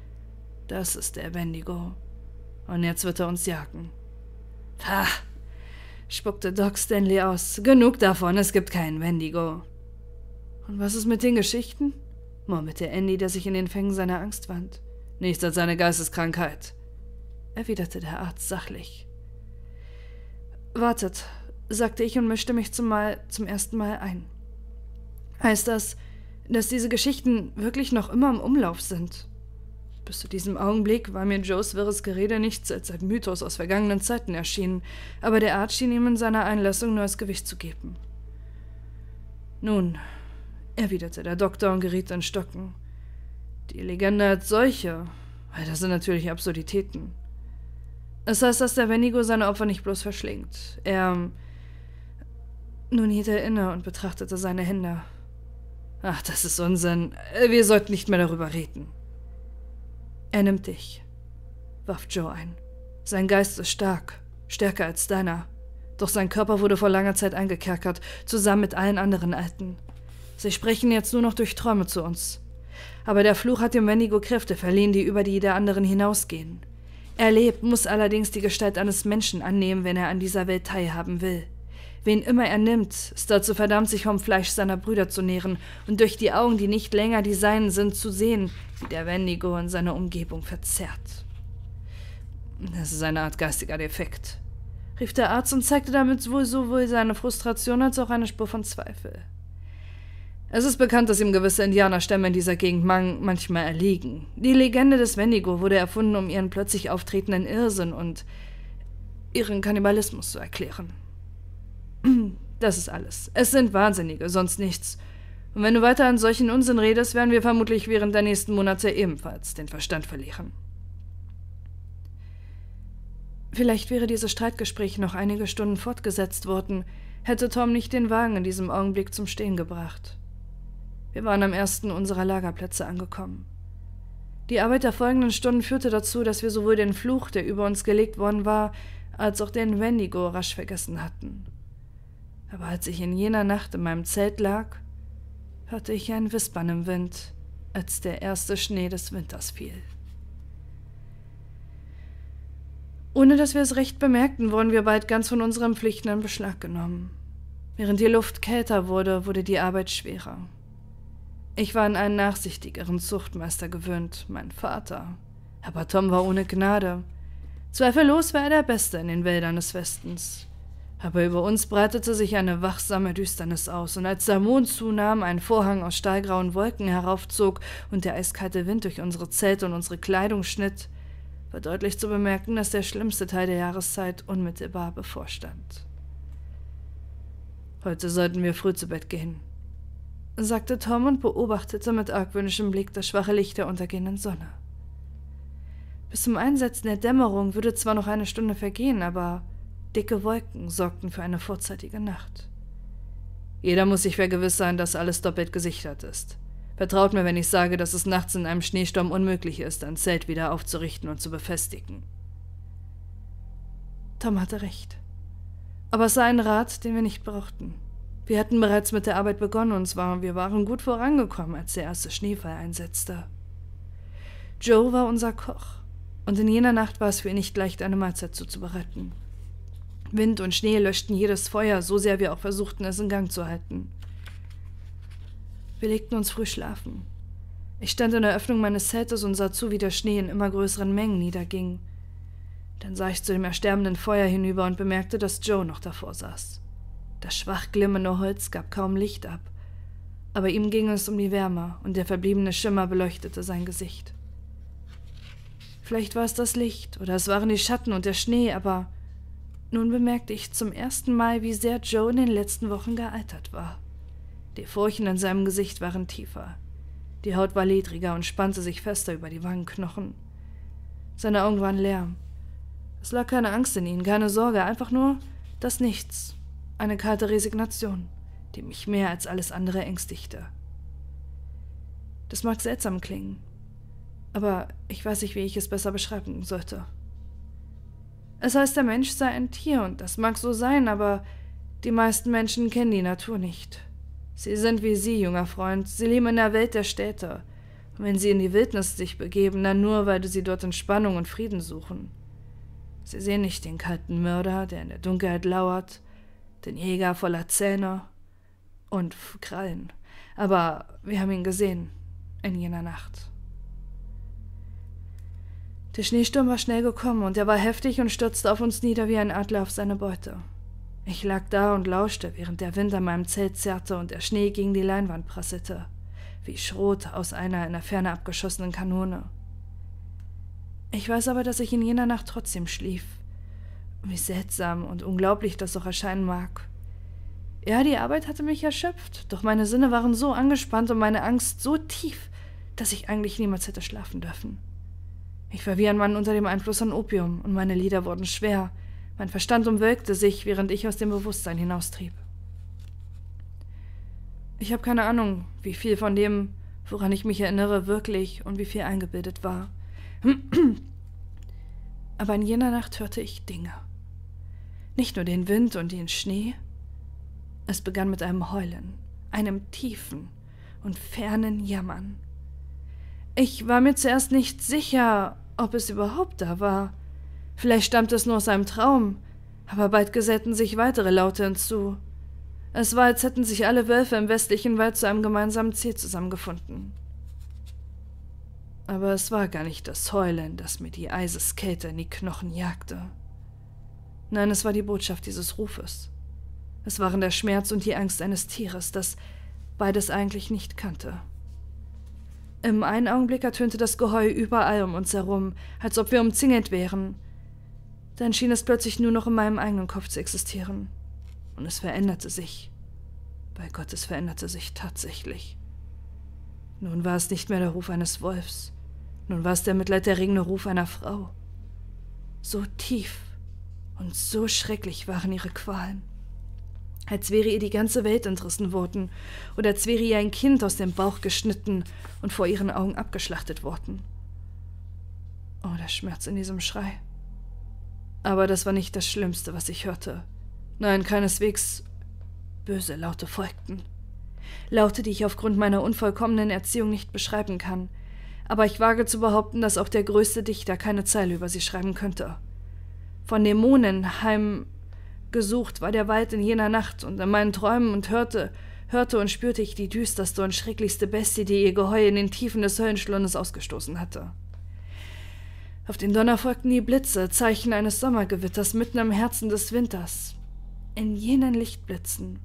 Das ist der Wendigo. Und jetzt wird er uns jagen. Pah! spuckte Doc Stanley aus. Genug davon, es gibt keinen Wendigo. Und was ist mit den Geschichten? murmelte Andy, der sich in den Fängen seiner Angst wand. Nichts als seine Geisteskrankheit, erwiderte der Arzt sachlich. Wartet, sagte ich und mischte mich zum, mal, zum ersten Mal ein. Heißt das, dass diese Geschichten wirklich noch immer im Umlauf sind? Bis zu diesem Augenblick war mir Joes wirres Gerede nichts als ein Mythos aus vergangenen Zeiten erschienen, aber der Arzt schien ihm in seiner Einlassung neues Gewicht zu geben. Nun, erwiderte der Doktor und geriet in Stocken. Die Legende als solche, das sind natürlich Absurditäten. Es heißt, dass der Venigo seine Opfer nicht bloß verschlingt. Er. Nun hielt er inne und betrachtete seine Hände. Ach, das ist Unsinn. Wir sollten nicht mehr darüber reden. Er nimmt dich, warf Joe ein. Sein Geist ist stark, stärker als deiner. Doch sein Körper wurde vor langer Zeit eingekerkert, zusammen mit allen anderen Alten. Sie sprechen jetzt nur noch durch Träume zu uns. Aber der Fluch hat dem Wendigo Kräfte verliehen, die über die der anderen hinausgehen. Er lebt, muss allerdings die Gestalt eines Menschen annehmen, wenn er an dieser Welt teilhaben will. Wen immer er nimmt, ist dazu verdammt, sich vom Fleisch seiner Brüder zu nähren und durch die Augen, die nicht länger die seinen sind, zu sehen, wie der Wendigo in seiner Umgebung verzerrt. Das ist eine Art geistiger Defekt, rief der Arzt und zeigte damit wohl sowohl seine Frustration als auch eine Spur von Zweifel. Es ist bekannt, dass ihm gewisse Indianerstämme in dieser Gegend manchmal erliegen. Die Legende des Wendigo wurde erfunden, um ihren plötzlich auftretenden Irrsinn und ihren Kannibalismus zu erklären. Das ist alles. Es sind Wahnsinnige, sonst nichts. Und wenn du weiter an solchen Unsinn redest, werden wir vermutlich während der nächsten Monate ebenfalls den Verstand verlieren. Vielleicht wäre dieses Streitgespräch noch einige Stunden fortgesetzt worden, hätte Tom nicht den Wagen in diesem Augenblick zum Stehen gebracht. Wir waren am ersten unserer Lagerplätze angekommen. Die Arbeit der folgenden Stunden führte dazu, dass wir sowohl den Fluch, der über uns gelegt worden war, als auch den Wendigo rasch vergessen hatten aber als ich in jener Nacht in meinem Zelt lag, hörte ich ein Wispern im Wind, als der erste Schnee des Winters fiel. Ohne dass wir es recht bemerkten, wurden wir bald ganz von unseren Pflichten in Beschlag genommen. Während die Luft kälter wurde, wurde die Arbeit schwerer. Ich war an einen nachsichtigeren Zuchtmeister gewöhnt, mein Vater. Aber Tom war ohne Gnade. Zweifellos war er der Beste in den Wäldern des Westens aber über uns breitete sich eine wachsame Düsternis aus, und als der Mond zunahm, ein Vorhang aus stahlgrauen Wolken heraufzog und der eiskalte Wind durch unsere Zelte und unsere Kleidung schnitt, war deutlich zu bemerken, dass der schlimmste Teil der Jahreszeit unmittelbar bevorstand. Heute sollten wir früh zu Bett gehen, sagte Tom und beobachtete mit argwöhnischem Blick das schwache Licht der untergehenden Sonne. Bis zum Einsetzen der Dämmerung würde zwar noch eine Stunde vergehen, aber Dicke Wolken sorgten für eine vorzeitige Nacht. Jeder muss sich vergewiss sein, dass alles doppelt gesichert ist. Vertraut mir, wenn ich sage, dass es nachts in einem Schneesturm unmöglich ist, ein Zelt wieder aufzurichten und zu befestigen. Tom hatte recht. Aber es sei ein Rat, den wir nicht brauchten. Wir hatten bereits mit der Arbeit begonnen und waren, wir waren gut vorangekommen, als der erste Schneefall einsetzte. Joe war unser Koch, und in jener Nacht war es für ihn nicht leicht, eine Mahlzeit zuzubereiten. Wind und Schnee löschten jedes Feuer, so sehr wir auch versuchten, es in Gang zu halten. Wir legten uns früh schlafen. Ich stand in der Öffnung meines Zeltes und sah zu, wie der Schnee in immer größeren Mengen niederging. Dann sah ich zu dem ersterbenden Feuer hinüber und bemerkte, dass Joe noch davor saß. Das schwach glimmende Holz gab kaum Licht ab, aber ihm ging es um die Wärme und der verbliebene Schimmer beleuchtete sein Gesicht. Vielleicht war es das Licht oder es waren die Schatten und der Schnee, aber nun bemerkte ich zum ersten Mal, wie sehr Joe in den letzten Wochen gealtert war. Die Furchen in seinem Gesicht waren tiefer. Die Haut war ledriger und spannte sich fester über die Wangenknochen. Seine Augen waren leer. Es lag keine Angst in ihnen, keine Sorge, einfach nur das Nichts. Eine kalte Resignation, die mich mehr als alles andere ängstigte. Das mag seltsam klingen, aber ich weiß nicht, wie ich es besser beschreiben sollte. Es heißt, der Mensch sei ein Tier, und das mag so sein, aber die meisten Menschen kennen die Natur nicht. Sie sind wie Sie, junger Freund, sie leben in der Welt der Städte. Und wenn sie in die Wildnis sich begeben, dann nur, weil sie dort Entspannung und Frieden suchen. Sie sehen nicht den kalten Mörder, der in der Dunkelheit lauert, den Jäger voller Zähne und Krallen. Aber wir haben ihn gesehen in jener Nacht. Der Schneesturm war schnell gekommen und er war heftig und stürzte auf uns nieder wie ein Adler auf seine Beute. Ich lag da und lauschte, während der Wind an meinem Zelt zerrte und der Schnee gegen die Leinwand prasselte, wie Schrot aus einer in der Ferne abgeschossenen Kanone. Ich weiß aber, dass ich in jener Nacht trotzdem schlief. Wie seltsam und unglaublich das doch erscheinen mag. Ja, die Arbeit hatte mich erschöpft, doch meine Sinne waren so angespannt und meine Angst so tief, dass ich eigentlich niemals hätte schlafen dürfen. Ich war wie ein Mann unter dem Einfluss von Opium, und meine Lieder wurden schwer. Mein Verstand umwölkte sich, während ich aus dem Bewusstsein hinaustrieb. Ich habe keine Ahnung, wie viel von dem, woran ich mich erinnere, wirklich und wie viel eingebildet war. Aber in jener Nacht hörte ich Dinge. Nicht nur den Wind und den Schnee. Es begann mit einem Heulen, einem tiefen und fernen Jammern. Ich war mir zuerst nicht sicher, ob es überhaupt da war. Vielleicht stammt es nur aus einem Traum, aber bald gesellten sich weitere Laute hinzu. Es war, als hätten sich alle Wölfe im westlichen Wald zu einem gemeinsamen Ziel zusammengefunden. Aber es war gar nicht das Heulen, das mir die Eiseskälte in die Knochen jagte. Nein, es war die Botschaft dieses Rufes. Es waren der Schmerz und die Angst eines Tieres, das beides eigentlich nicht kannte. Im einen Augenblick ertönte das Geheul überall um uns herum, als ob wir umzingelt wären. Dann schien es plötzlich nur noch in meinem eigenen Kopf zu existieren. Und es veränderte sich. Bei Gott, es veränderte sich tatsächlich. Nun war es nicht mehr der Ruf eines Wolfs. Nun war es der mitleiderregende Ruf einer Frau. So tief und so schrecklich waren ihre Qualen als wäre ihr die ganze Welt entrissen worden oder als wäre ihr ein Kind aus dem Bauch geschnitten und vor ihren Augen abgeschlachtet worden. Oh, der Schmerz in diesem Schrei. Aber das war nicht das Schlimmste, was ich hörte. Nein, keineswegs. Böse Laute folgten. Laute, die ich aufgrund meiner unvollkommenen Erziehung nicht beschreiben kann. Aber ich wage zu behaupten, dass auch der größte Dichter keine Zeile über sie schreiben könnte. Von Dämonen, Heim, Gesucht war der Wald in jener Nacht und in meinen Träumen und hörte, hörte und spürte ich die düsterste und schrecklichste Bestie, die ihr Geheu in den Tiefen des Höllenschlundes ausgestoßen hatte. Auf den Donner folgten die Blitze, Zeichen eines Sommergewitters mitten im Herzen des Winters. In jenen Lichtblitzen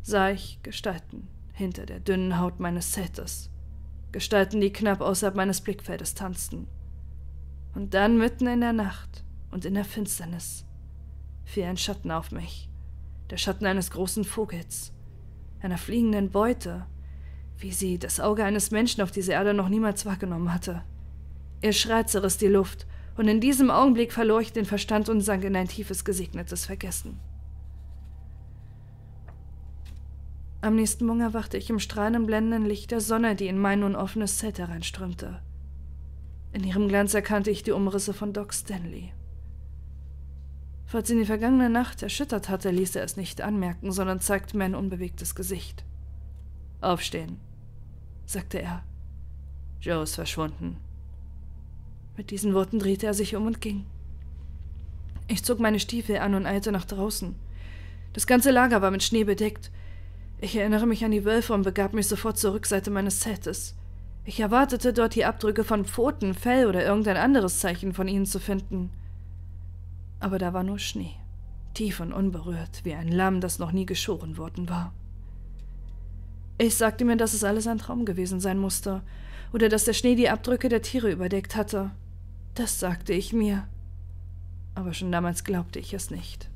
sah ich Gestalten hinter der dünnen Haut meines Zeltes. Gestalten, die knapp außerhalb meines Blickfeldes tanzten. Und dann mitten in der Nacht und in der Finsternis fiel ein Schatten auf mich. Der Schatten eines großen Vogels. Einer fliegenden Beute, wie sie das Auge eines Menschen auf dieser Erde noch niemals wahrgenommen hatte. Ihr Schrei zerriss die Luft, und in diesem Augenblick verlor ich den Verstand und sank in ein tiefes, gesegnetes Vergessen. Am nächsten Morgen erwachte ich im strahlenden, blendenden Licht der Sonne, die in mein nun offenes Zelt hereinströmte. In ihrem Glanz erkannte ich die Umrisse von Doc Stanley. Falls ihn die vergangene Nacht erschüttert hatte, ließ er es nicht anmerken, sondern zeigte mir ein unbewegtes Gesicht. Aufstehen, sagte er. Joe ist verschwunden. Mit diesen Worten drehte er sich um und ging. Ich zog meine Stiefel an und eilte nach draußen. Das ganze Lager war mit Schnee bedeckt. Ich erinnere mich an die Wölfe und begab mich sofort zur Rückseite meines Zeltes. Ich erwartete dort die Abdrücke von Pfoten, Fell oder irgendein anderes Zeichen von ihnen zu finden aber da war nur Schnee, tief und unberührt, wie ein Lamm, das noch nie geschoren worden war. Ich sagte mir, dass es alles ein Traum gewesen sein musste, oder dass der Schnee die Abdrücke der Tiere überdeckt hatte. Das sagte ich mir. Aber schon damals glaubte ich es nicht.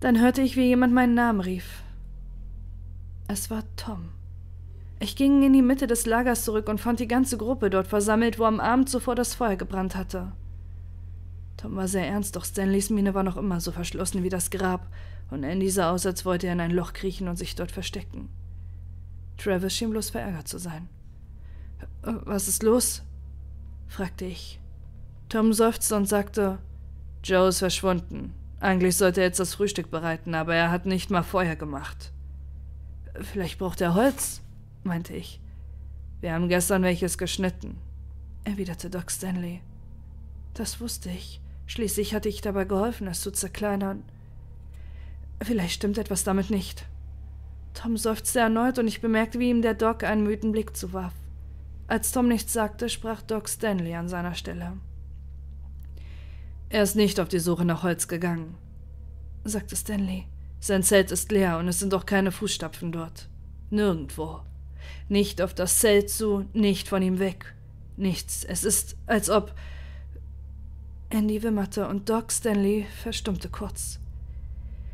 Dann hörte ich, wie jemand meinen Namen rief. Es war Tom. Ich ging in die Mitte des Lagers zurück und fand die ganze Gruppe dort versammelt, wo am Abend zuvor das Feuer gebrannt hatte. Tom war sehr ernst, doch Stanleys Miene war noch immer so verschlossen wie das Grab, und Andy sah aus, als wollte er in ein Loch kriechen und sich dort verstecken. Travis schien bloß verärgert zu sein. Äh, was ist los? fragte ich. Tom seufzte und sagte, Joe ist verschwunden. Eigentlich sollte er jetzt das Frühstück bereiten, aber er hat nicht mal Feuer gemacht. Vielleicht braucht er Holz, meinte ich. Wir haben gestern welches geschnitten, erwiderte Doc Stanley. Das wusste ich. Schließlich hatte ich dabei geholfen, es zu zerkleinern. Vielleicht stimmt etwas damit nicht. Tom seufzte erneut und ich bemerkte, wie ihm der Doc einen müden Blick zuwarf. Als Tom nichts sagte, sprach Doc Stanley an seiner Stelle. Er ist nicht auf die Suche nach Holz gegangen, sagte Stanley. Sein Zelt ist leer und es sind auch keine Fußstapfen dort. Nirgendwo. Nicht auf das Zelt zu, nicht von ihm weg. Nichts. Es ist, als ob. Andy wimmerte und Doc Stanley verstummte kurz.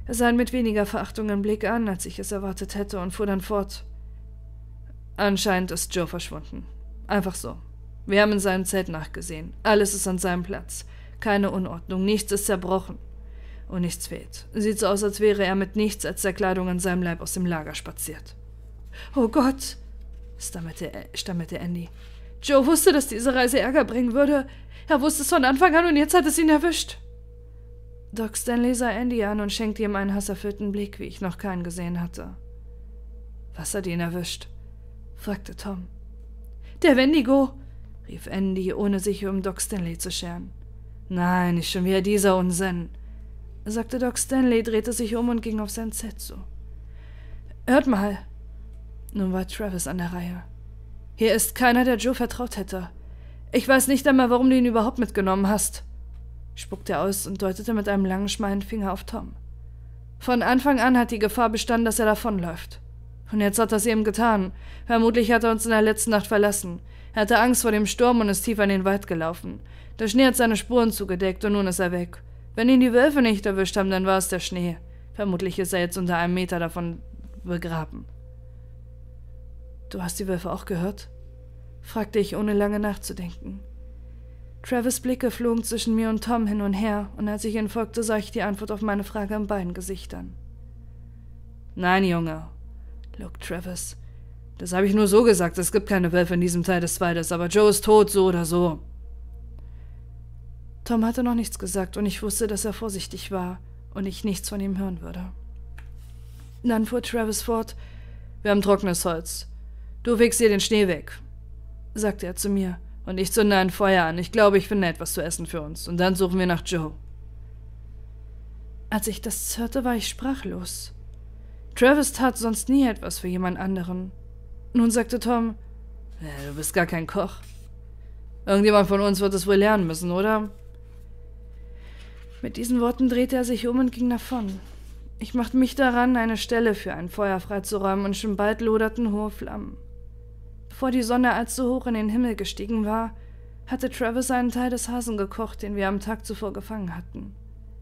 Er sah ihn mit weniger Verachtung im Blick an, als ich es erwartet hätte, und fuhr dann fort. Anscheinend ist Joe verschwunden. Einfach so. Wir haben in seinem Zelt nachgesehen. Alles ist an seinem Platz. Keine Unordnung, nichts ist zerbrochen. Und nichts fehlt. Sieht so aus, als wäre er mit nichts als der Kleidung an seinem Leib aus dem Lager spaziert. Oh Gott! stammelte, äh, stammelte Andy. Joe wusste, dass diese Reise Ärger bringen würde. Er wusste es von Anfang an und jetzt hat es ihn erwischt. Doc Stanley sah Andy an und schenkte ihm einen hasserfüllten Blick, wie ich noch keinen gesehen hatte. Was hat ihn erwischt? fragte Tom. Der Wendigo, rief Andy, ohne sich um Doc Stanley zu scheren. Nein, nicht schon wieder dieser Unsinn, sagte Doc Stanley, drehte sich um und ging auf sein Set zu. Hört mal! Nun war Travis an der Reihe. Hier ist keiner, der Joe vertraut hätte. Ich weiß nicht einmal, warum du ihn überhaupt mitgenommen hast, spuckte er aus und deutete mit einem langen, schmalen Finger auf Tom. Von Anfang an hat die Gefahr bestanden, dass er davonläuft. Und jetzt hat er es eben getan. Vermutlich hat er uns in der letzten Nacht verlassen. Er hatte Angst vor dem Sturm und ist tief in den Wald gelaufen. Der Schnee hat seine Spuren zugedeckt und nun ist er weg. Wenn ihn die Wölfe nicht erwischt haben, dann war es der Schnee. Vermutlich ist er jetzt unter einem Meter davon begraben. Du hast die Wölfe auch gehört? fragte ich, ohne lange nachzudenken. Travis Blicke flogen zwischen mir und Tom hin und her, und als ich ihn folgte, sah ich die Antwort auf meine Frage in beiden Gesichtern. Nein, Junge, log Travis. Das habe ich nur so gesagt, es gibt keine Wölfe in diesem Teil des Waldes, aber Joe ist tot, so oder so. Tom hatte noch nichts gesagt, und ich wusste, dass er vorsichtig war und ich nichts von ihm hören würde. Dann fuhr Travis fort: Wir haben trockenes Holz. Du wickst dir den Schnee weg, sagte er zu mir, und ich zünde ein Feuer an. Ich glaube, ich finde etwas zu essen für uns, und dann suchen wir nach Joe. Als ich das hörte, war ich sprachlos. Travis tat sonst nie etwas für jemand anderen. Nun sagte Tom, ja, du bist gar kein Koch. Irgendjemand von uns wird es wohl lernen müssen, oder? Mit diesen Worten drehte er sich um und ging davon. Ich machte mich daran, eine Stelle für ein Feuer freizuräumen, und schon bald loderten hohe Flammen. Bevor die Sonne allzu hoch in den Himmel gestiegen war, hatte Travis einen Teil des Hasen gekocht, den wir am Tag zuvor gefangen hatten.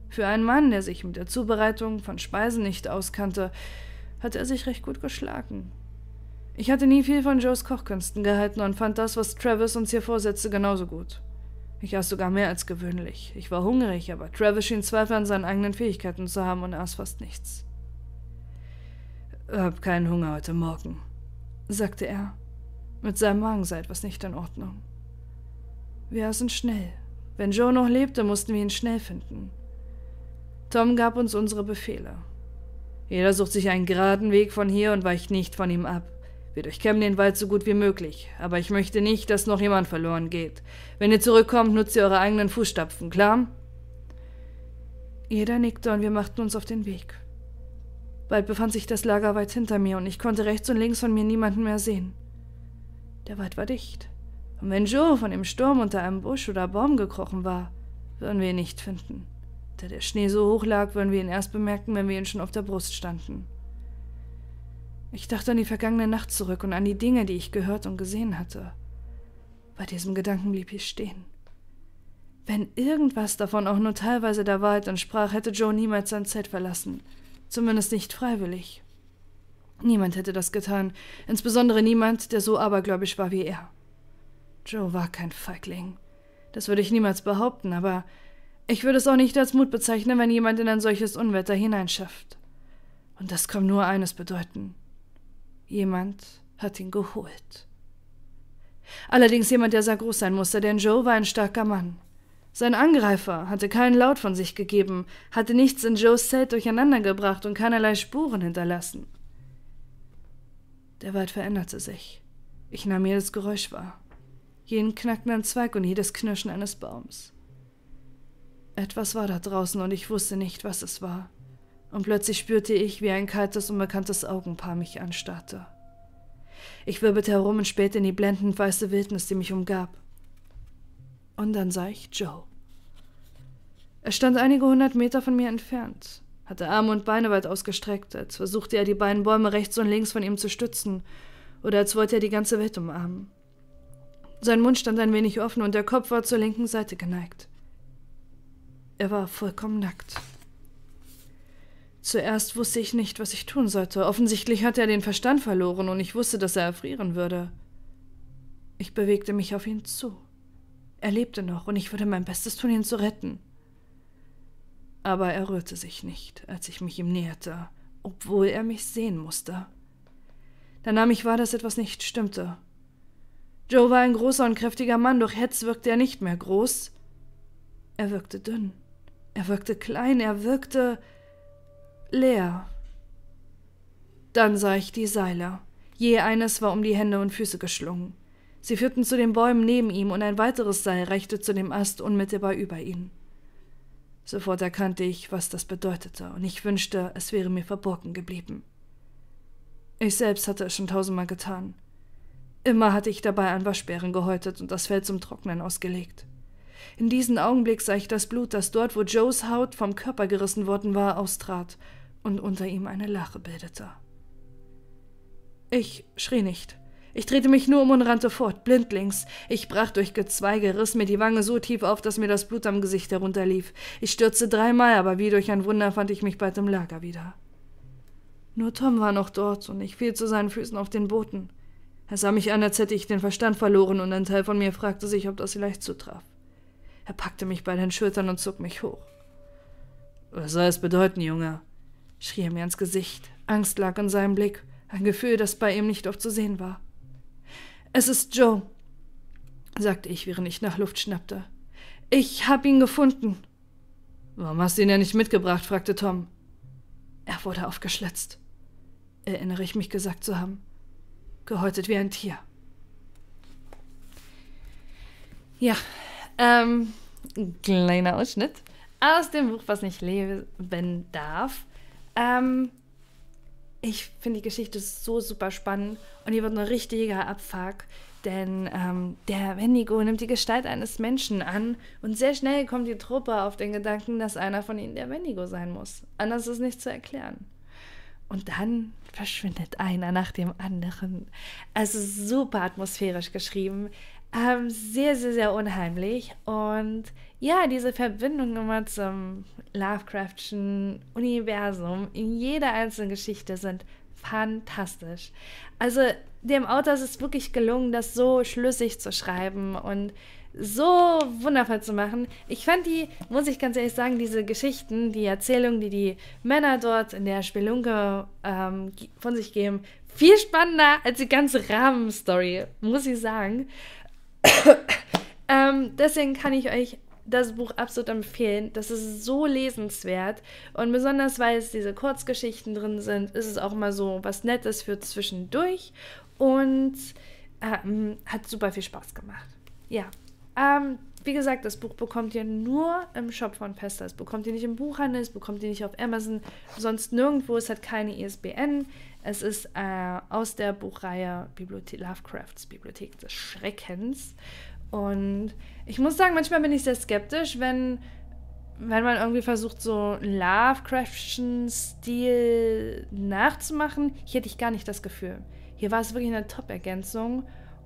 Für einen Mann, der sich mit der Zubereitung von Speisen nicht auskannte, hatte er sich recht gut geschlagen. Ich hatte nie viel von Joes Kochkünsten gehalten und fand das, was Travis uns hier vorsetzte, genauso gut. Ich aß sogar mehr als gewöhnlich. Ich war hungrig, aber Travis schien Zweifel an seinen eigenen Fähigkeiten zu haben und aß fast nichts. Hab keinen Hunger heute Morgen, sagte er. Mit seinem Magen sei etwas nicht in Ordnung. Wir aßen schnell. Wenn Joe noch lebte, mussten wir ihn schnell finden. Tom gab uns unsere Befehle. Jeder sucht sich einen geraden Weg von hier und weicht nicht von ihm ab. Wir durchkämmen den Wald so gut wie möglich, aber ich möchte nicht, dass noch jemand verloren geht. Wenn ihr zurückkommt, nutzt ihr eure eigenen Fußstapfen, klar? Jeder nickte und wir machten uns auf den Weg. Bald befand sich das Lager weit hinter mir und ich konnte rechts und links von mir niemanden mehr sehen. Der Wald war dicht. Und wenn Joe von dem Sturm unter einem Busch oder Baum gekrochen war, würden wir ihn nicht finden. Da der Schnee so hoch lag, würden wir ihn erst bemerken, wenn wir ihn schon auf der Brust standen. Ich dachte an die vergangene Nacht zurück und an die Dinge, die ich gehört und gesehen hatte. Bei diesem Gedanken blieb ich stehen. Wenn irgendwas davon auch nur teilweise der Wahrheit entsprach, hätte Joe niemals sein Zelt verlassen. Zumindest nicht freiwillig. Niemand hätte das getan, insbesondere niemand, der so abergläubisch war wie er. Joe war kein Feigling. Das würde ich niemals behaupten, aber ich würde es auch nicht als Mut bezeichnen, wenn jemand in ein solches Unwetter hineinschafft. Und das kann nur eines bedeuten. Jemand hat ihn geholt. Allerdings jemand, der sehr groß sein musste, denn Joe war ein starker Mann. Sein Angreifer hatte keinen Laut von sich gegeben, hatte nichts in Joes Zelt durcheinandergebracht und keinerlei Spuren hinterlassen. Der Wald veränderte sich. Ich nahm jedes Geräusch wahr, jeden knackenden Zweig und jedes Knirschen eines Baums. Etwas war da draußen und ich wusste nicht, was es war. Und plötzlich spürte ich, wie ein kaltes, unbekanntes Augenpaar mich anstarrte. Ich wirbelte herum und spähte in die blendend weiße Wildnis, die mich umgab. Und dann sah ich Joe. Er stand einige hundert Meter von mir entfernt hatte Arme und Beine weit ausgestreckt, als versuchte er die beiden Bäume rechts und links von ihm zu stützen, oder als wollte er die ganze Welt umarmen. Sein Mund stand ein wenig offen und der Kopf war zur linken Seite geneigt. Er war vollkommen nackt. Zuerst wusste ich nicht, was ich tun sollte. Offensichtlich hatte er den Verstand verloren und ich wusste, dass er erfrieren würde. Ich bewegte mich auf ihn zu. Er lebte noch und ich würde mein Bestes tun, ihn zu retten aber er rührte sich nicht, als ich mich ihm näherte, obwohl er mich sehen musste. Da nahm ich wahr, dass etwas nicht stimmte. Joe war ein großer und kräftiger Mann, doch jetzt wirkte er nicht mehr groß. Er wirkte dünn, er wirkte klein, er wirkte leer. Dann sah ich die Seile. Je eines war um die Hände und Füße geschlungen. Sie führten zu den Bäumen neben ihm und ein weiteres Seil reichte zu dem Ast unmittelbar über ihn. Sofort erkannte ich, was das bedeutete, und ich wünschte, es wäre mir verborgen geblieben. Ich selbst hatte es schon tausendmal getan. Immer hatte ich dabei an Waschbären gehäutet und das Fell zum Trocknen ausgelegt. In diesem Augenblick sah ich das Blut, das dort, wo Joes Haut vom Körper gerissen worden war, austrat und unter ihm eine Lache bildete. Ich schrie nicht. Ich drehte mich nur um und rannte fort, blindlings. Ich brach durch Gezweige, riss mir die Wange so tief auf, dass mir das Blut am Gesicht herunterlief. Ich stürzte dreimal, aber wie durch ein Wunder fand ich mich bald im Lager wieder. Nur Tom war noch dort und ich fiel zu seinen Füßen auf den Boden. Er sah mich an, als hätte ich den Verstand verloren, und ein Teil von mir fragte sich, ob das vielleicht zutraf. Er packte mich bei den Schultern und zog mich hoch. Was soll es bedeuten, Junge? schrie er mir ins Gesicht. Angst lag in seinem Blick, ein Gefühl, das bei ihm nicht oft zu sehen war. Es ist Joe, sagte ich, während ich nach Luft schnappte. Ich habe ihn gefunden. Warum hast du ihn ja nicht mitgebracht? fragte Tom. Er wurde aufgeschlitzt. Erinnere ich mich gesagt zu haben. Gehäutet wie ein Tier. Ja, ähm, kleiner Ausschnitt aus dem Buch, was nicht leben darf. Ähm, ich finde die Geschichte so super spannend und hier wird ein richtiger Abfuck, denn ähm, der Wendigo nimmt die Gestalt eines Menschen an und sehr schnell kommt die Truppe auf den Gedanken, dass einer von ihnen der Wendigo sein muss. Anders ist nicht zu erklären. Und dann verschwindet einer nach dem anderen. Also super atmosphärisch geschrieben, ähm, sehr, sehr, sehr unheimlich und ja, diese Verbindung immer zum Lovecraftschen Universum in jeder einzelnen Geschichte sind fantastisch. Also dem Autor ist es wirklich gelungen, das so schlüssig zu schreiben und so wundervoll zu machen. Ich fand die, muss ich ganz ehrlich sagen, diese Geschichten, die Erzählungen, die die Männer dort in der Spelunke ähm, von sich geben, viel spannender als die ganze Rahmenstory, muss ich sagen. ähm, deswegen kann ich euch das Buch absolut empfehlen. Das ist so lesenswert. Und besonders weil es diese Kurzgeschichten drin sind, ist es auch mal so was Nettes für zwischendurch. Und ähm, hat super viel Spaß gemacht. Ja. Ähm, wie gesagt, das Buch bekommt ihr nur im Shop von Pesta. Es bekommt ihr nicht im Buchhandel, es bekommt ihr nicht auf Amazon, sonst nirgendwo. Es hat keine ISBN. E es ist äh, aus der Buchreihe Bibliothe Lovecrafts Bibliothek des Schreckens. Und ich muss sagen, manchmal bin ich sehr skeptisch, wenn, wenn man irgendwie versucht, so Lovecraftschen Stil nachzumachen. Hier hätte ich gar nicht das Gefühl. Hier war es wirklich eine Top-Ergänzung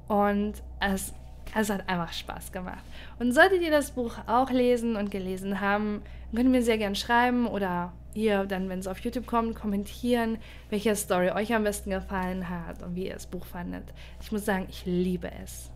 und es, es hat einfach Spaß gemacht. Und solltet ihr das Buch auch lesen und gelesen haben, könnt ihr mir sehr gern schreiben oder ihr dann, wenn es auf YouTube kommt, kommentieren, welche Story euch am besten gefallen hat und wie ihr das Buch fandet. Ich muss sagen, ich liebe es.